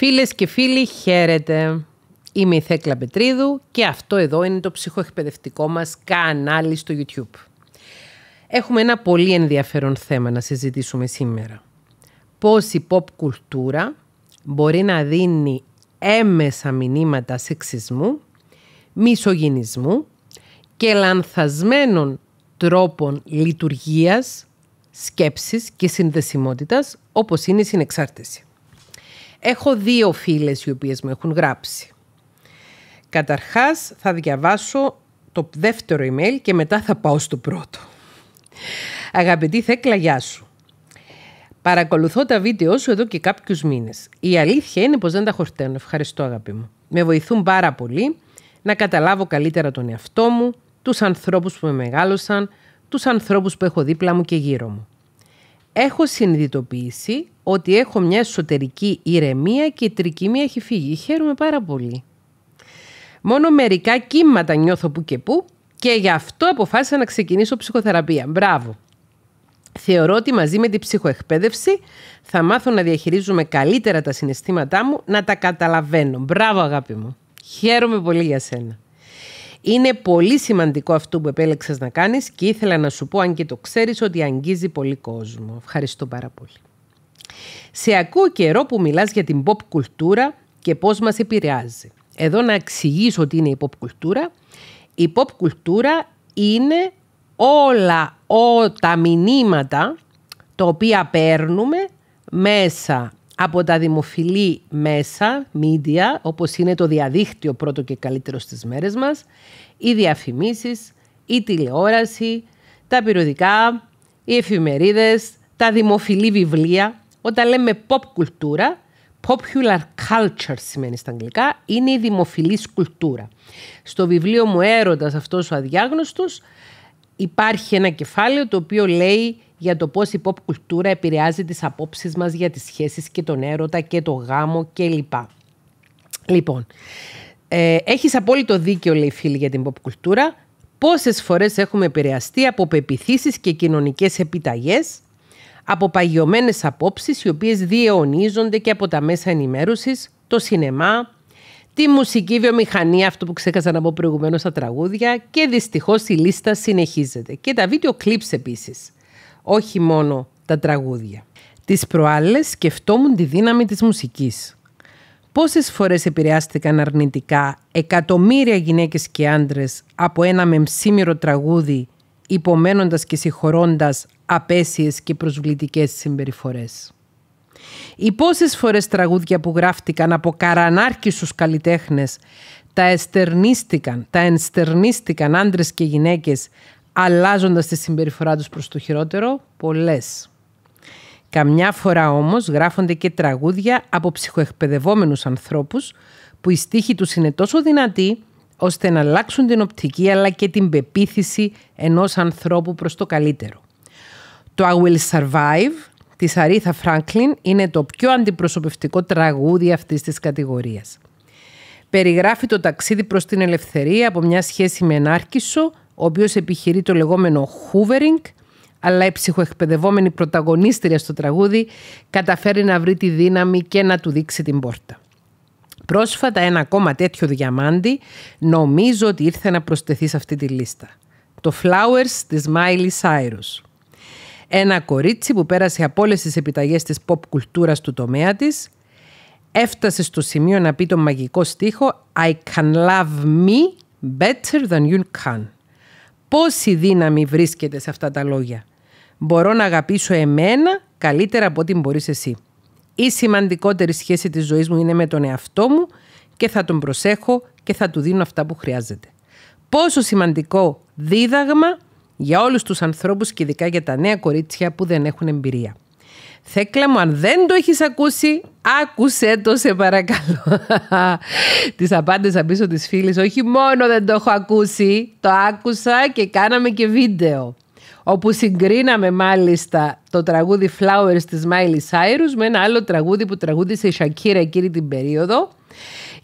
Φίλες και φίλοι, χαίρετε. Είμαι η Θέκλα Πετρίδου και αυτό εδώ είναι το ψυχοεκπαιδευτικό μας κανάλι στο YouTube. Έχουμε ένα πολύ ενδιαφέρον θέμα να συζητήσουμε σήμερα. Πώς η pop κουλτούρα μπορεί να δίνει έμεσα μηνύματα σεξισμού, μισογυνισμού και λανθασμένων τρόπων λειτουργίας, σκέψης και συνδεσιμότητας όπως είναι η συνεξάρτηση. Έχω δύο φίλες οι οποίες μου έχουν γράψει. Καταρχάς θα διαβάσω το δεύτερο email και μετά θα πάω στο πρώτο. Αγαπητή Θέκλα, γεια σου. Παρακολουθώ τα βίντεο σου εδώ και κάποιους μήνες. Η αλήθεια είναι πως δεν τα χορταίνω. Ευχαριστώ αγάπη μου. Με βοηθούν πάρα πολύ να καταλάβω καλύτερα τον εαυτό μου, τους ανθρώπους που με μεγάλωσαν, τους ανθρώπους που έχω δίπλα μου και γύρω μου έχω συνειδητοποιήσει ότι έχω μια εσωτερική ηρεμία και η τρικυμία έχει φύγει. Χαίρομαι πάρα πολύ. Μόνο μερικά κύματα νιώθω που και που και γι' αυτό αποφάσισα να ξεκινήσω ψυχοθεραπεία. Μπράβο. Θεωρώ ότι μαζί με την ψυχοεκπαίδευση θα μάθω να διαχειρίζομαι καλύτερα τα συναισθήματά μου, να τα καταλαβαίνω. Μπράβο αγάπη μου. Χαίρομαι πολύ για σένα. Είναι πολύ σημαντικό αυτό που επέλεξες να κάνεις και ήθελα να σου πω, αν και το ξέρεις, ότι αγγίζει πολύ κόσμο. Ευχαριστώ πάρα πολύ. Σε ακούω καιρό που μιλάς για την pop κουλτούρα και πώς μας επηρεάζει. Εδώ να εξηγήσω τι είναι η pop κουλτούρα. Η pop κουλτούρα είναι όλα ό, τα μηνύματα τα οποία παίρνουμε μέσα από τα δημοφιλή μέσα, media, όπως είναι το διαδίκτυο πρώτο και καλύτερο στις μέρες μας, οι διαφημίσεις, η τηλεόραση, τα περιοδικά, οι εφημερίδες, τα δημοφιλή βιβλία. Όταν λέμε pop κουλτούρα, popular culture σημαίνει στα αγγλικά, είναι η δημοφιλής κουλτούρα. Στο βιβλίο μου «Έρωτας αυτός ο αδιάγνωστος» υπάρχει ένα κεφάλαιο το οποίο λέει για το πώς η pop κουλτούρα επηρεάζει τις απόψεις μας για τις σχέσεις και τον έρωτα και το γάμο κλπ. Λοιπόν, ε, έχεις απόλυτο δίκιο λέει φίλη για την pop κουλτούρα. Πόσες φορές έχουμε επηρεαστεί από πεπιθήσεις και κοινωνικές επιταγές, από παγιωμένες απόψεις οι οποίες διαιωνίζονται και από τα μέσα ενημέρωσης, το σινεμά, τη μουσική βιομηχανία, αυτό που ξέχασα να πω προηγουμένως τα τραγούδια και δυστυχώς η λίστα συνεχίζεται. Και τα βίντεο κλίπς επίσης, όχι μόνο τα τραγούδια. Τις προάλλες σκεφτόμουν τη δύναμη της μουσικής. Πόσες φορές επηρεάστηκαν αρνητικά εκατομμύρια γυναίκες και άντρες από ένα μεμσίμηρο τραγούδι υπομένοντας και συγχωρώντας απέσιες και προσβλητικές συμπεριφορές. Οι πόσες φορές τραγούδια που γράφτηκαν από καρανάρκησους καλλιτέχνες τα εστερνίστηκαν, τα ενστερνίστηκαν άντρες και γυναίκες αλλάζοντας τη συμπεριφορά τους προς το χειρότερο, πολλές. Καμιά φορά όμως γράφονται και τραγούδια από ψυχοεκπαιδευόμενους ανθρώπους που η στίχη τους είναι τόσο δυνατή ώστε να αλλάξουν την οπτική αλλά και την πεποίθηση ενός ανθρώπου προς το καλύτερο. Το «I will survive» της Αρίθα Φράγκλιν είναι το πιο αντιπροσωπευτικό τραγούδι αυτής της κατηγορίας. Περιγράφει το ταξίδι προς την ελευθερία από μια σχέση με ενάρκησο, ο οποίος επιχειρεί το λεγόμενο hoovering, αλλά η ψυχοεκπαιδευόμενη πρωταγωνίστρια στο τραγούδι καταφέρει να βρει τη δύναμη και να του δείξει την πόρτα. Πρόσφατα ένα ακόμα τέτοιο διαμάντι νομίζω ότι ήρθε να προσθεθεί σε αυτή τη λίστα. Το Flowers της Miley Cyrus. Ένα κορίτσι που πέρασε από όλες τις επιταγές της pop κουλτούρας του τομέα της, έφτασε στο σημείο να πει τον μαγικό στίχο I can love me better than you can. Πόση δύναμη βρίσκεται σε αυτά τα λόγια. Μπορώ να αγαπήσω εμένα καλύτερα από ό,τι μπορείς εσύ. Η σημαντικότερη σχέση της ζωής μου είναι με τον εαυτό μου και θα τον προσέχω και θα του δίνω αυτά που χρειάζεται. Πόσο σημαντικό δίδαγμα για όλους τους ανθρώπους και ειδικά για τα νέα κορίτσια που δεν έχουν εμπειρία. Θέκλα μου, αν δεν το έχεις ακούσει, άκουσέ το σε παρακαλώ. Τις απάντησα πίσω της φίλης, όχι μόνο δεν το έχω ακούσει, το άκουσα και κάναμε και βίντεο. Όπου συγκρίναμε μάλιστα το τραγούδι Flowers της Miley Cyrus με ένα άλλο τραγούδι που τραγούδισε η Shakira εκείνη την περίοδο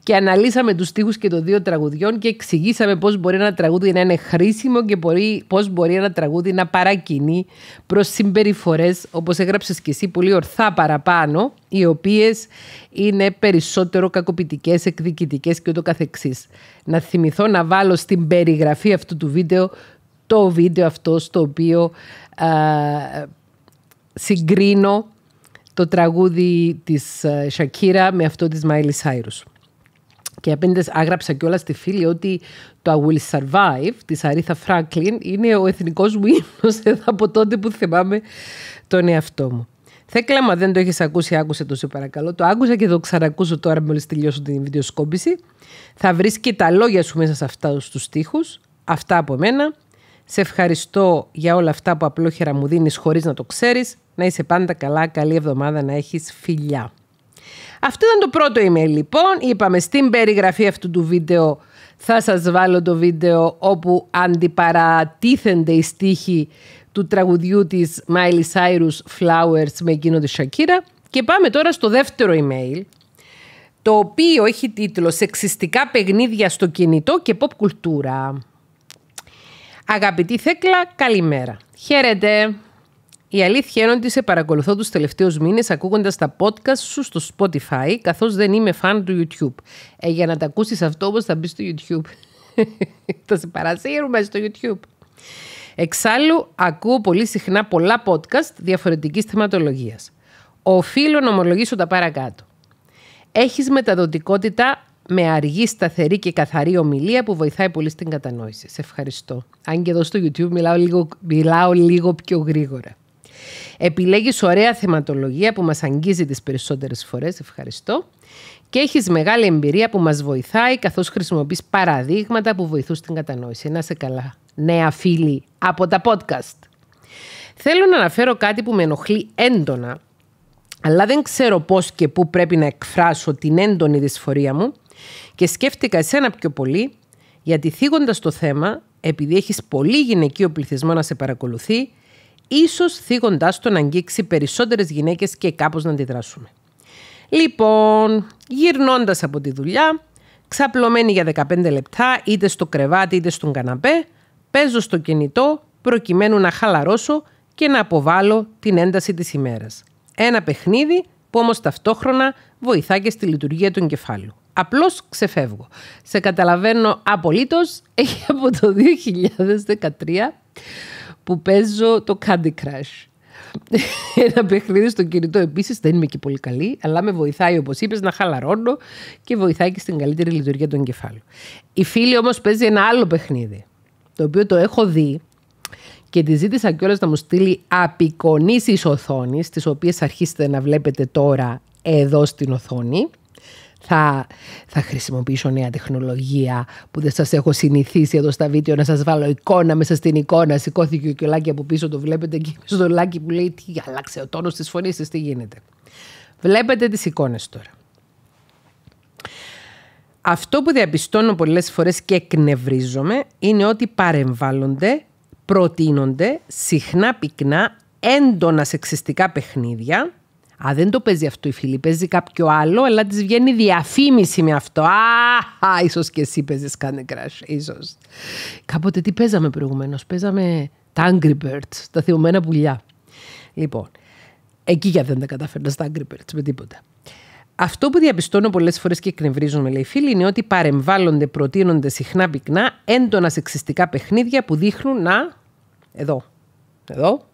και αναλύσαμε τους στίχους και των δύο τραγουδιών και εξηγήσαμε πώς μπορεί ένα τραγούδι να είναι χρήσιμο και πώς μπορεί ένα τραγούδι να παρακινεί προς συμπεριφορές όπως έγραψες και εσύ πολύ ορθά παραπάνω οι οποίες είναι περισσότερο κακοποιητικές, εκδικητικές και ούτω καθεξής. Να θυμηθώ να βάλω στην περιγραφή αυτού του βίντεο το βίντεο αυτό στο οποίο συγκρίνω το τραγούδι της Σακύρα ε, με αυτό της Μάιλι Σάιρους και απέντε άγραψα κιόλας στη φίλη ότι το I Will Survive της Αρίθα Φράγκλιν είναι ο εθνικός μου εδώ από τότε που θυμάμαι τον εαυτό μου. Θέκλα, μα δεν το έχεις ακούσει, άκουσε το σε παρακαλώ. Το άκουσα και το ξανακούσω τώρα μόλις τελειώσω την βιντεοσκόπηση. Θα βρεις και τα λόγια σου μέσα σε αυτά τους στίχους. Αυτά από μένα. Σε ευχαριστώ για όλα αυτά που απλόχερα μου δίνεις χωρίς να το ξέρεις. Να είσαι πάντα καλά. Καλή εβδομάδα να έχεις φιλιά. Αυτό ήταν το πρώτο email λοιπόν. Είπαμε στην περιγραφή αυτού του βίντεο θα σας βάλω το βίντεο όπου αντιπαρατίθενται οι στίχοι του τραγουδιού της Miley Cyrus Flowers με εκείνο τη Shakira. Και πάμε τώρα στο δεύτερο email το οποίο έχει τίτλο «Σεξιστικά παιχνίδια στο κινητό και pop κουλτούρα». Αγαπητή Θέκλα, καλημέρα. Χαίρετε. Η αλήθεια είναι ότι σε παρακολουθώ τους τελευταίους μήνες ακούγοντας τα podcast σου στο Spotify, καθώς δεν είμαι φαν του YouTube. Ε, για να τα ακούσεις αυτό, όπω θα μπεις στο YouTube. Τα σε παρασύρουμε στο YouTube. Εξάλλου, ακούω πολύ συχνά πολλά podcast διαφορετικής θεματολογίας. Οφείλω να ομολογήσω τα παρακάτω. Έχεις μεταδοτικότητα με αργή, σταθερή και καθαρή ομιλία που βοηθάει πολύ στην κατανόηση. Σε ευχαριστώ. Αν και εδώ στο YouTube μιλάω λίγο πιο γρήγορα. Επιλέγεις ωραία θεματολογία που μας αγγίζει τις περισσότερες φορές, ευχαριστώ. Και έχεις μεγάλη εμπειρία που μας βοηθάει καθώς χρησιμοποιείς παραδείγματα που βοηθούν στην κατανόηση. Να σε καλά, νέα φίλη από τα podcast. Θέλω να αναφέρω κάτι που με ενοχλεί έντονα, αλλά δεν ξέρω πώς και πού πρέπει να εκφράσω την έντονη δυσφορία μου και σκέφτηκα εσένα πιο πολύ, γιατί θίγοντας το θέμα, επειδή έχεις πολύ γυναικείο πληθυσμό να σε παρακολουθεί, ίσως θίγοντάς το να αγγίξει περισσότερες γυναίκες και κάπως να αντιδράσουμε. Λοιπόν, γυρνώντας από τη δουλειά, ξαπλωμένη για 15 λεπτά είτε στο κρεβάτι είτε στον καναπέ, παίζω στο κινητό προκειμένου να χαλαρώσω και να αποβάλω την ένταση της ημέρας. Ένα παιχνίδι που όμως ταυτόχρονα βοηθά και στη λειτουργία του εγκεφάλου. Απλώς ξεφεύγω. Σε καταλαβαίνω απολύτως, έχει από το 2013 που παίζω το Candy Crush. Ένα παιχνίδι στο κινητό επίσης. Δεν είμαι και πολύ καλή, αλλά με βοηθάει όπως είπες να χαλαρώνω και βοηθάει και στην καλύτερη λειτουργία του εγκεφάλου. Η φίλη όμως παίζει ένα άλλο παιχνίδι, το οποίο το έχω δει και τη ζήτησα κιόλας να μου στείλει απεικονίσεις οθόνης, τις οποίες αρχίσετε να βλέπετε τώρα εδώ στην οθόνη θα, θα χρησιμοποιήσω νέα τεχνολογία που δεν σας έχω συνηθίσει εδώ στα βίντεο να σας βάλω εικόνα μέσα στην εικόνα. Σηκώθηκε ο κιολάκι από πίσω, το βλέπετε και στο λάκι που λέει τι αλλάξε ο τόνος της φωνής της, τι γίνεται. Βλέπετε τις εικόνες τώρα. Αυτό που διαπιστώνω πολλές φορές και εκνευρίζομαι είναι ότι παρεμβάλλονται, προτείνονται συχνά πυκνά έντονα σεξιστικά παιχνίδια Α, δεν το παίζει αυτό η Φιλή, παίζει κάποιο άλλο, αλλά της βγαίνει διαφήμιση με αυτό. Α, ίσως και εσύ παίζεις κάνε κράσο, ίσως. Κάποτε τι παίζαμε προηγουμένως. Παίζαμε τα Angry Birds, τα θεωμένα πουλιά. Λοιπόν, εκεί για δεν τα καταφέρνω στα Angry Birds με τίποτα. Αυτό που διαπιστώνω πολλές φορές και εκνευρίζομαι, λέει η φίλη, είναι ότι παρεμβάλλονται, προτείνονται συχνά πυκνά έντονα σεξιστικά παιχνίδια που δείχνουν να. Εδώ. Εδώ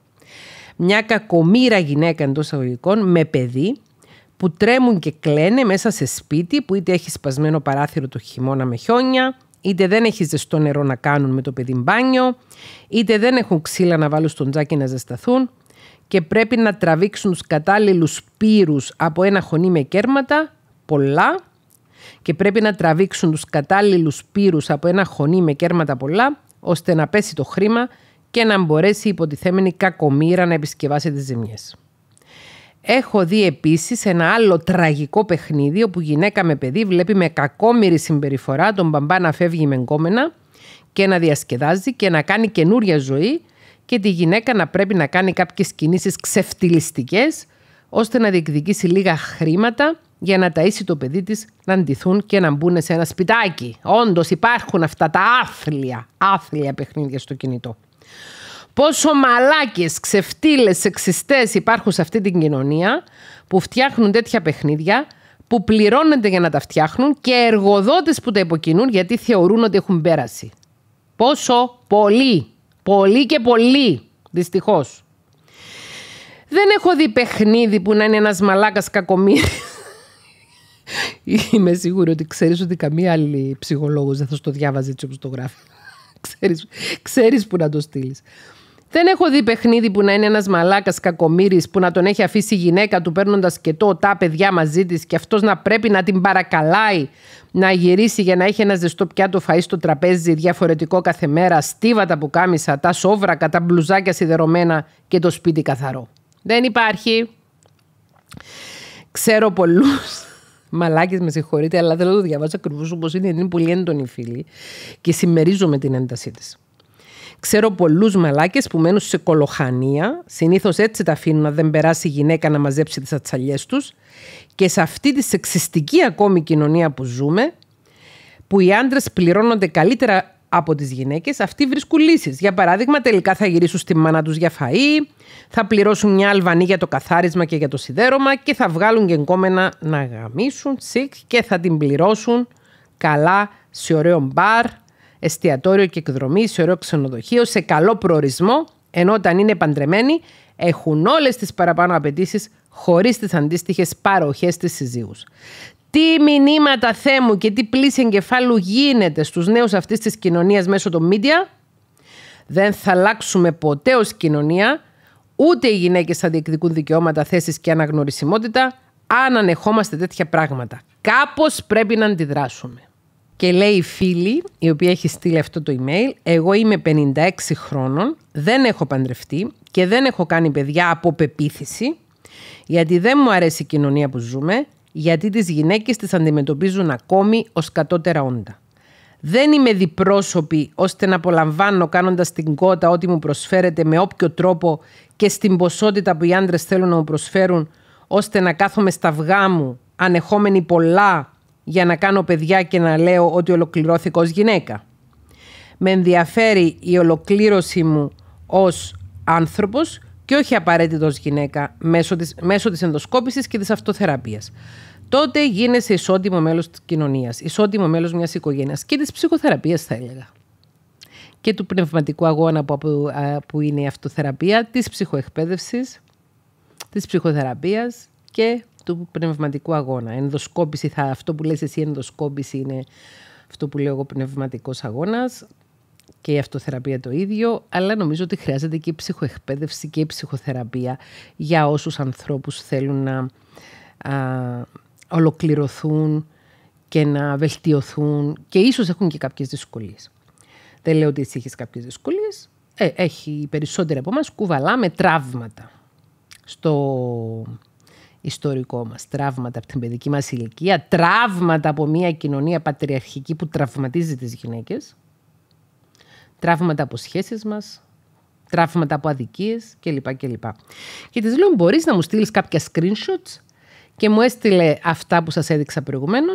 μια κακομήρα γυναίκα εντός αγωγικών με παιδί που τρέμουν και κλαίνε μέσα σε σπίτι που είτε έχει σπασμένο παράθυρο το χειμώνα με χιόνια, είτε δεν έχει ζεστό νερό να κάνουν με το παιδί μπάνιο, είτε δεν έχουν ξύλα να βάλουν στον τζάκι να ζεσταθούν και πρέπει να τραβήξουν τους κατάλληλους πύρους από ένα χωνί με κέρματα, πολλά, και πρέπει να τραβήξουν τους κατάλληλους πύρους από ένα χωνί με κέρματα πολλά, ώστε να πέσει το χρήμα και να μπορέσει η υποτιθέμενη κακομήρα να επισκευάσει τις ζημιές. Έχω δει επίσης ένα άλλο τραγικό παιχνίδι όπου γυναίκα με παιδί βλέπει με κακόμηρη συμπεριφορά τον μπαμπά να φεύγει με εγκόμενα και να διασκεδάζει και να κάνει καινούρια ζωή και τη γυναίκα να πρέπει να κάνει κάποιες κινήσεις ξεφτυλιστικές ώστε να διεκδικήσει λίγα χρήματα για να ταΐσει το παιδί της να αντιθούν και να μπουν σε ένα σπιτάκι. Όντως υπάρχουν αυτά τα άθλια, άθλια παιχνίδια στο κινητό. Πόσο μαλάκες, ξεφτύλες, σεξιστές υπάρχουν σε αυτή την κοινωνία που φτιάχνουν τέτοια παιχνίδια, που πληρώνονται για να τα φτιάχνουν και εργοδότες που τα υποκινούν γιατί θεωρούν ότι έχουν πέραση. Πόσο πολύ, πολύ και πολύ, δυστυχώς. Δεν έχω δει παιχνίδι που να είναι ένας μαλάκας κακομύρης. Είμαι σίγουρη ότι ξέρεις ότι καμία άλλη ψυχολόγος δεν θα στο διάβαζε έτσι όπως το γράφει ξέρεις, ξέρεις που να το στείλεις. Δεν έχω δει παιχνίδι που να είναι ένας μαλάκας κακομοίρη που να τον έχει αφήσει η γυναίκα του παίρνοντας και το τα παιδιά μαζί της και αυτός να πρέπει να την παρακαλάει να γυρίσει για να έχει ένα ζεστό πιάτο φαΐ στο τραπέζι διαφορετικό κάθε μέρα, στίβατα τα πουκάμισα, τα σόβρακα, τα μπλουζάκια σιδερωμένα και το σπίτι καθαρό. Δεν υπάρχει. Ξέρω πολλούς Μαλάκες, με συγχωρείτε, αλλά θέλω να το διαβάσω ακριβώς όπως είναι. Είναι πολύ έντονη φίλη και συμμερίζομαι την έντασή της. Ξέρω πολλούς μαλάκες που μένουν σε κολοχανία. Συνήθως έτσι τα αφήνουν να δεν περάσει η γυναίκα να μαζέψει τις ατσαλιές τους. Και σε αυτή τη σεξιστική ακόμη κοινωνία που ζούμε, που οι άντρες πληρώνονται καλύτερα από τις γυναίκες, αυτοί βρίσκουν λύσεις. Για παράδειγμα, τελικά θα γυρίσουν στη μάνα τους για φαΐ, θα πληρώσουν μια αλβανή για το καθάρισμα και για το σιδέρωμα και θα βγάλουν γενκόμενα να γαμίσουν τσικ και θα την πληρώσουν καλά σε ωραίο μπαρ, εστιατόριο και εκδρομή, σε ωραίο ξενοδοχείο, σε καλό προορισμό, ενώ όταν είναι παντρεμένοι έχουν όλες τις παραπάνω απαιτήσεις χωρίς τις αντίστοιχες παροχές της συζύγους. Τι μηνύματα θέμου και τι πλήση εγκεφάλου γίνεται στους νέους αυτής της κοινωνίας μέσω των media. Δεν θα αλλάξουμε ποτέ ως κοινωνία. Ούτε οι γυναίκες θα διεκδικούν δικαιώματα, θέσεις και αναγνωρισιμότητα αν ανεχόμαστε τέτοια πράγματα. Κάπως πρέπει να αντιδράσουμε. Και λέει η φίλη, η οποία έχει στείλει αυτό το email, εγώ είμαι 56 χρόνων, δεν έχω παντρευτεί και δεν έχω κάνει παιδιά από πεποίθηση, γιατί δεν μου αρέσει η κοινωνία που ζούμε, γιατί τις γυναίκες τις αντιμετωπίζουν ακόμη ως κατώτερα όντα. Δεν είμαι διπρόσωπη ώστε να απολαμβάνω κάνοντας την κότα ό,τι μου προσφέρεται με όποιο τρόπο και στην ποσότητα που οι άντρες θέλουν να μου προσφέρουν ώστε να κάθομαι στα αυγά μου ανεχόμενη πολλά για να κάνω παιδιά και να λέω ότι ολοκληρώθηκα ως γυναίκα. Με ενδιαφέρει η ολοκλήρωση μου ως άνθρωπος και όχι απαραίτητος γυναίκα μέσω της, μέσω της ενδοσκόπησης και της αυτοθεραπείας. Τότε γίνεσαι ισότιμο μέλος της κοινωνίας, ισότιμο μέλος μιας οικογένειας και της ψυχοθεραπείας θα έλεγα. Και του πνευματικού αγώνα που, που είναι η αυτοθεραπεία, της ψυχοεκπαίδευσης, της ψυχοθεραπείας και του πνευματικού αγώνα. Ενδοσκόπηση, θα, αυτό που λες εσύ ενδοσκόπηση είναι αυτό που λέω εγώ πνευματικός αγώνας και η αυτοθεραπεία το ίδιο, αλλά νομίζω ότι χρειάζεται και η ψυχοεκπαίδευση και η ψυχοθεραπεία για όσους ανθρώπους θέλουν να ολοκληρωθούν και να βελτιωθούν και ίσως έχουν και κάποιες δυσκολίες. Δεν λέω ότι εσύ έχεις κάποιες δυσκολίες. Ε, έχει περισσότερο από μας κουβαλάμε τραύματα στο ιστορικό μας. Τραύματα από την παιδική μας ηλικία, τραύματα από μια κοινωνία πατριαρχική που τραυματίζει τις γυναίκες τραύματα από σχέσεις μας, τραύματα από αδικίες κλπ. κλπ. Και της λέω μπορείς να μου στείλεις κάποια screenshots και μου έστειλε αυτά που σας έδειξα προηγουμένως.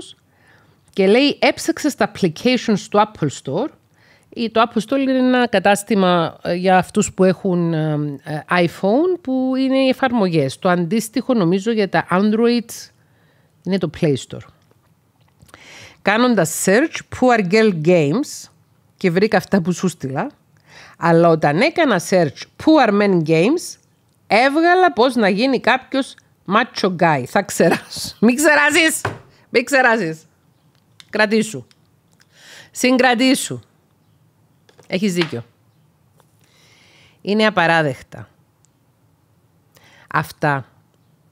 και λέει έψαξες τα applications του Apple Store ή το Apple Store είναι ένα κατάστημα ε, για αυτούς που έχουν ε, iPhone που είναι οι εφαρμογές. Το αντίστοιχο νομίζω για τα Android είναι το Play Store. Κάνοντας search Poor Girl Games και βρήκα αυτά που σου στείλα. Αλλά όταν έκανα search Poor Men Games, έβγαλα πώς να γίνει κάποιος macho guy. Θα ξεράσω. Μην ξεράζεις. Μην ξεράζεις. Κρατήσου. Συγκρατήσου. Έχεις δίκιο. Είναι απαράδεκτα. Αυτά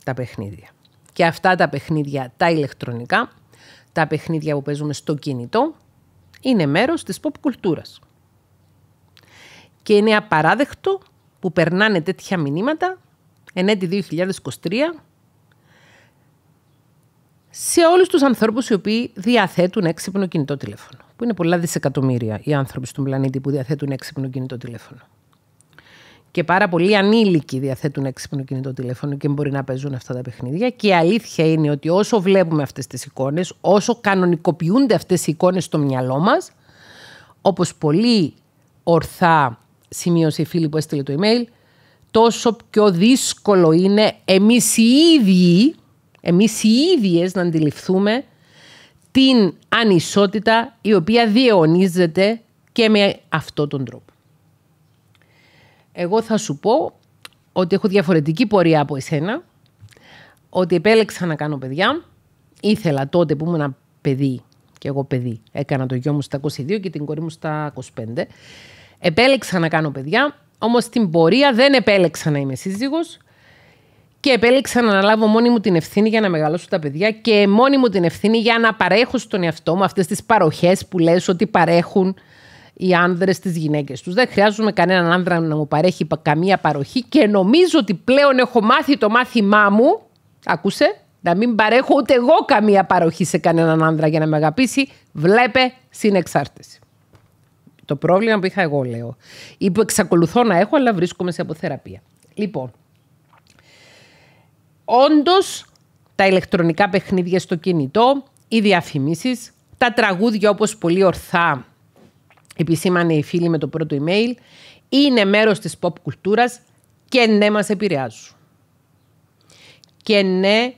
τα παιχνίδια. Και αυτά τα παιχνίδια τα ηλεκτρονικά, τα παιχνίδια που παίζουμε στο κινητό, είναι μέρος της pop κουλτούρας. Και είναι απαράδεκτο που περνάνε τέτοια μηνύματα εν έτη 2023 σε όλους τους ανθρώπους οι οποίοι διαθέτουν έξυπνο κινητό τηλέφωνο. Που είναι πολλά δισεκατομμύρια οι άνθρωποι στον πλανήτη που διαθέτουν έξυπνο κινητό τηλέφωνο και πάρα πολλοί ανήλικοι διαθέτουν έξυπνο κινητό τηλέφωνο και μπορεί να παίζουν αυτά τα παιχνίδια. Και η αλήθεια είναι ότι όσο βλέπουμε αυτές τις εικόνες, όσο κανονικοποιούνται αυτές οι εικόνες στο μυαλό μας, όπως πολύ ορθά σημείωσε η φίλη που έστειλε το email, τόσο πιο δύσκολο είναι εμείς, οι ίδιοι, οι να αντιληφθούμε την ανισότητα η οποία διαιωνίζεται και με αυτόν τον τρόπο. Εγώ θα σου πω ότι έχω διαφορετική πορεία από εσένα, ότι επέλεξα να κάνω παιδιά. Ήθελα τότε που ήμουν παιδί και εγώ παιδί. Έκανα το γιο μου στα 22 και την κορή μου στα 25. Επέλεξα να κάνω παιδιά, όμως στην πορεία δεν επέλεξα να είμαι σύζυγος και επέλεξα να αναλάβω μόνη μου την ευθύνη για να μεγαλώσω τα παιδιά και μόνη μου την ευθύνη για να παρέχω στον εαυτό μου αυτές τις παροχές που λες ότι παρέχουν οι άνδρες τις γυναίκες τους. Δεν χρειάζομαι κανέναν άνδρα να μου παρέχει καμία παροχή και νομίζω ότι πλέον έχω μάθει το μάθημά μου, άκουσε, να μην παρέχω ούτε εγώ καμία παροχή σε κανέναν άνδρα για να με αγαπήσει, βλέπε συνεξάρτηση. Το πρόβλημα που είχα εγώ, λέω, ή που εξακολουθώ να έχω, αλλά βρίσκομαι σε αποθεραπεία. Λοιπόν, όντως τα ηλεκτρονικά παιχνίδια στο κινητό, οι διαφημίσεις, τα τραγούδια όπως πολύ ορθά επισήμανε οι φίλοι με το πρώτο email, είναι μέρος της pop κουλτούρας και ναι μας επηρεάζουν. Και ναι,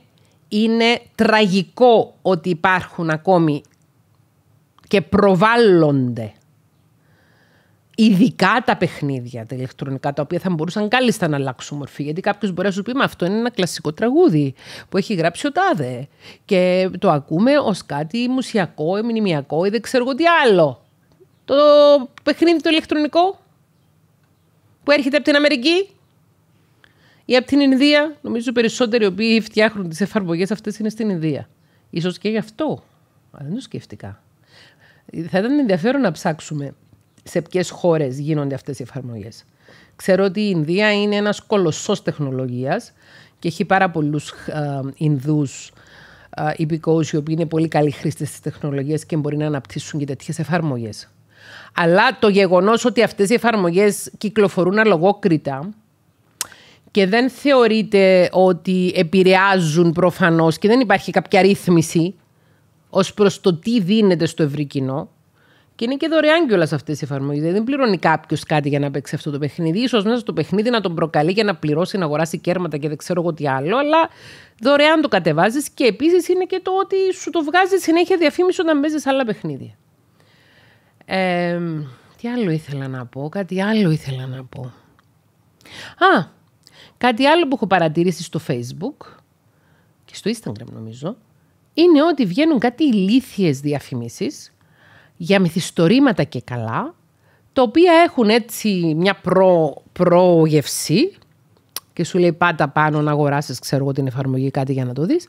είναι τραγικό ότι υπάρχουν ακόμη και προβάλλονται ειδικά τα παιχνίδια, τα ηλεκτρονικά, τα οποία θα μπορούσαν κάλλιστα να αλλάξουν μορφή. Γιατί κάποιος μπορεί να σου πει: Μα αυτό είναι ένα κλασικό τραγούδι που έχει γράψει ο Τάδε. Και το ακούμε ως κάτι μουσιακό, μνημιακό ή δεν ξέρω τι άλλο. Το παιχνίδι το ηλεκτρονικό που έρχεται από την Αμερική ή από την Ινδία. Νομίζω περισσότεροι οι οποίοι φτιάχνουν τις εφαρμογές αυτές είναι στην Ινδία. Ίσως και γι' αυτό. Αλλά δεν το σκέφτηκα. Θα ήταν ενδιαφέρον να ψάξουμε σε ποιες χώρες γίνονται αυτές οι εφαρμογές. Ξέρω ότι η Ινδία είναι ένας κολοσσός τεχνολογίας και έχει πάρα πολλούς Ινδού υπηκόους οι οποίοι είναι πολύ καλοί χρήστες της τεχνολογίας και μπορεί να αναπτύσσουν και τέτοιες εφαρμογές. Αλλά το γεγονός ότι αυτές οι εφαρμογές κυκλοφορούν αλογόκριτα και δεν θεωρείται ότι επηρεάζουν προφανώς και δεν υπάρχει κάποια ρύθμιση ως προς το τι δίνεται στο ευρύ κοινό, και είναι και δωρεάν κιόλας αυτές οι εφαρμογές. Δηλαδή, δεν πληρώνει κάποιος κάτι για να παίξει αυτό το παιχνίδι. σω μέσα στο παιχνίδι να τον προκαλεί για να πληρώσει, να αγοράσει κέρματα και δεν ξέρω εγώ τι άλλο. Αλλά δωρεάν το κατεβάζεις. Και επίσης είναι και το ότι σου το βγάζεις συνέχεια διαφήμιση όταν παίζεις άλλα παιχνίδια. Ε, τι άλλο ήθελα να πω, κάτι άλλο ήθελα να πω. Α, κάτι άλλο που έχω παρατηρήσει στο facebook και στο instagram νομίζω, είναι ότι βγαίνουν κάτι ηλίθιες διαφημίσεις για μυθιστορήματα και καλά, τα οποία έχουν έτσι μια προ, προγευσή και σου λέει πάντα πάνω να αγοράσεις, ξέρω εγώ την εφαρμογή κάτι για να το δεις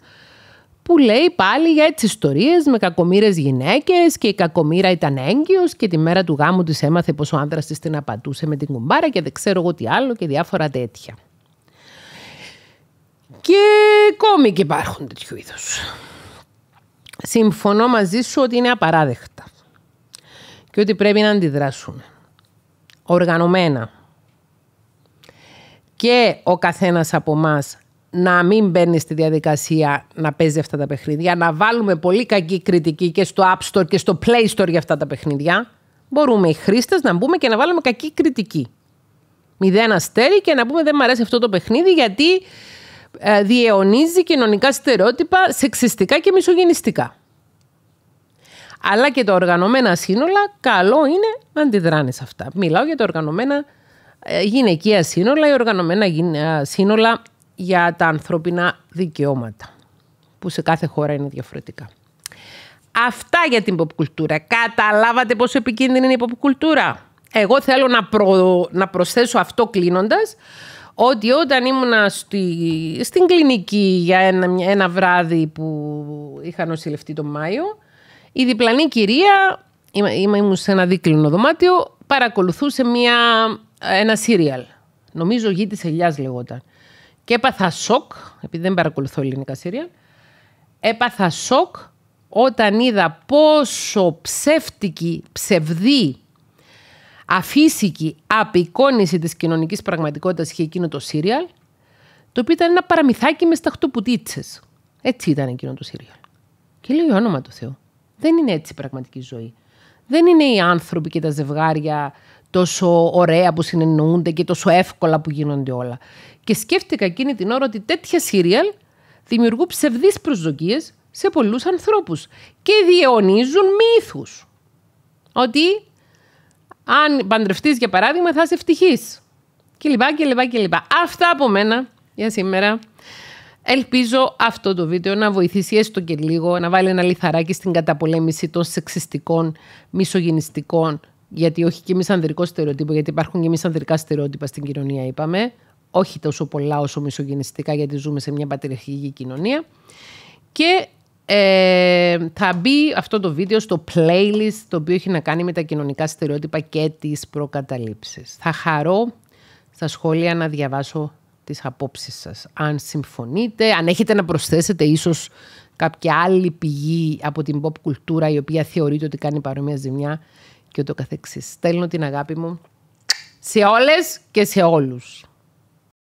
που λέει πάλι για τις ιστορίες με κακομήρες γυναίκες και η κακομήρα ήταν έγκυος και τη μέρα του γάμου της έμαθε πως ο άντρας της την απατούσε με την κουμπάρα και δεν ξέρω εγώ τι άλλο και διάφορα τέτοια. Και ακόμη και υπάρχουν τέτοιου είδους. Συμφωνώ μαζί σου ότι είναι απαράδεκτα και ότι πρέπει να αντιδράσουμε. Οργανωμένα. Και ο καθένας από μας να μην μπαίνει στη διαδικασία να παίζει αυτά τα παιχνίδια, να βάλουμε πολύ κακή κριτική και στο App Store και στο Play Store για αυτά τα παιχνίδια, μπορούμε οι χρήστες να μπούμε και να βάλουμε κακή κριτική. Μηδέν αστέρι και να πούμε δεν μου αρέσει αυτό το παιχνίδι γιατί ε, διαιωνίζει κοινωνικά στερεότυπα, σεξιστικά και μισογενιστικά. Αλλά και τα οργανωμένα σύνολα, καλό είναι να αντιδράνε αυτά. Μιλάω για τα οργανωμένα ε, γυναικεία σύνολα ή οργανωμένα ε, σύνολα για τα ανθρωπινά δικαιώματα, που σε κάθε χώρα είναι διαφορετικά. Αυτά για την κουλτούρα. Καταλάβατε πόσο επικίνδυνη είναι η κουλτούρα. Εγώ θέλω να, να προσθέσω αυτό κλείνοντας, ότι όταν ήμουνα στη... στην κλινική για ένα... ένα βράδυ που είχα νοσηλευτεί τον Μάιο, η διπλανή κυρία, είμαι, ήμουν σε ένα δίκλινο δωμάτιο, παρακολουθούσε μια, ένα σύριαλ. Νομίζω γη της Ελιάς λεγόταν. Και έπαθα σοκ, επειδή δεν παρακολουθώ ελληνικά σύρια, έπαθα σοκ όταν είδα πόσο ψεύτικη, ψευδή, αφύσικη απεικόνιση της κοινωνικής πραγματικότητας είχε εκείνο το σύριαλ, το οποίο ήταν ένα παραμυθάκι μες σταχτοπούτίτσες. Έτσι ήταν εκείνο το σύριαλ. Και λέει ο όνομα του Θεού. Δεν είναι έτσι η πραγματική ζωή. Δεν είναι οι άνθρωποι και τα ζευγάρια τόσο ωραία που συνεννοούνται και τόσο εύκολα που γίνονται όλα. Και σκέφτηκα εκείνη την ώρα ότι τέτοια σύριαλ δημιουργούν ψευδείς προσδοκίες σε πολλούς ανθρώπους και διαιωνίζουν μύθους. Ότι αν παντρευτείς για παράδειγμα θα είσαι ευτυχής. Και λοιπά και λοιπά και λοιπά. Αυτά από μένα για σήμερα. Ελπίζω αυτό το βίντεο να βοηθήσει έστω και λίγο, να βάλει ένα λιθαράκι στην καταπολέμηση των σεξιστικών, μισογενιστικών γιατί όχι και μισανδρικό στερεότυπο, γιατί υπάρχουν και μισανδρικά στερεότυπα στην κοινωνία, είπαμε. Όχι τόσο πολλά όσο μισογενιστικά, γιατί ζούμε σε μια πατριαρχική κοινωνία. Και ε, θα μπει αυτό το βίντεο στο playlist, το οποίο έχει να κάνει με τα κοινωνικά στερεότυπα και τις προκαταλήψεις. Θα χαρώ στα σχόλια να διαβάσω τις απόψεις σας. Αν συμφωνείτε, αν έχετε να προσθέσετε ίσως κάποια άλλη πηγή από την pop κουλτούρα η οποία θεωρείται ότι κάνει παρόμοια ζημιά και ούτω καθεξής. Στέλνω την αγάπη μου σε όλες και σε όλους.